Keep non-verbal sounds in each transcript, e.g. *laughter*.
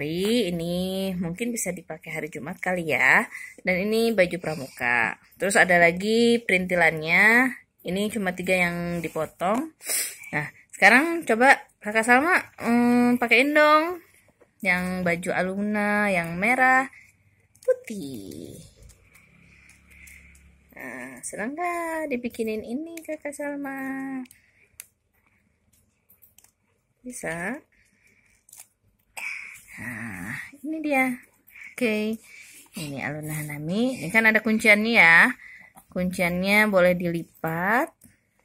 putri ini mungkin bisa dipakai hari Jumat kali ya dan ini baju pramuka terus ada lagi perintilannya ini cuma tiga yang dipotong nah sekarang coba kakak Salma hmm, pakaiin dong yang baju Aluna yang merah putih nah senang gak dibikinin ini kakak Salma bisa ini dia oke okay. ini alunan hanami ini kan ada kunciannya ya kunciannya boleh dilipat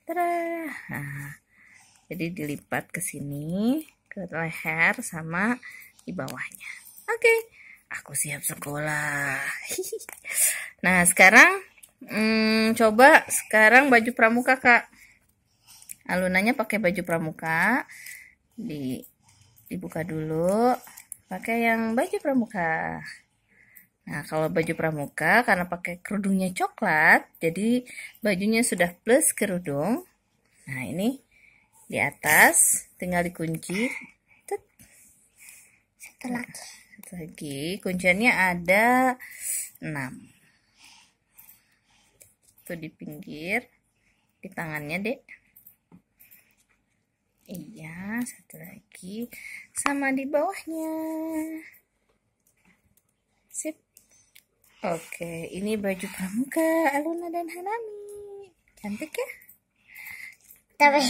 Nah, jadi dilipat ke sini ke leher sama di bawahnya oke okay. aku siap sekolah *laughs* nah sekarang hmm, coba sekarang baju pramuka kak alunannya pakai baju pramuka di dibuka dulu pakai yang baju pramuka. Nah, kalau baju pramuka karena pakai kerudungnya coklat, jadi bajunya sudah plus kerudung. Nah, ini di atas tinggal dikunci. Tut. Satu lagi. kuncinya satu lagi. Kunciannya ada enam Itu di pinggir di tangannya, Dek satu lagi sama di bawahnya sip oke ini baju pramuka Aluna dan Hanami cantik ya tapi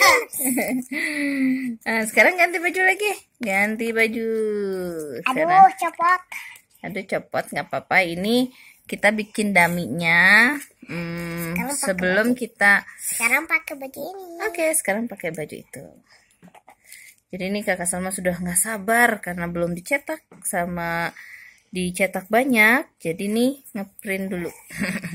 *laughs* nah, sekarang ganti baju lagi ganti baju sekarang. aduh copot aduh copot nggak apa-apa ini kita bikin daminya hmm, sebelum baju. kita sekarang pakai baju ini oke okay, sekarang pakai baju itu jadi ini kakak sama sudah nggak sabar karena belum dicetak sama dicetak banyak jadi nih ngeprint dulu *laughs*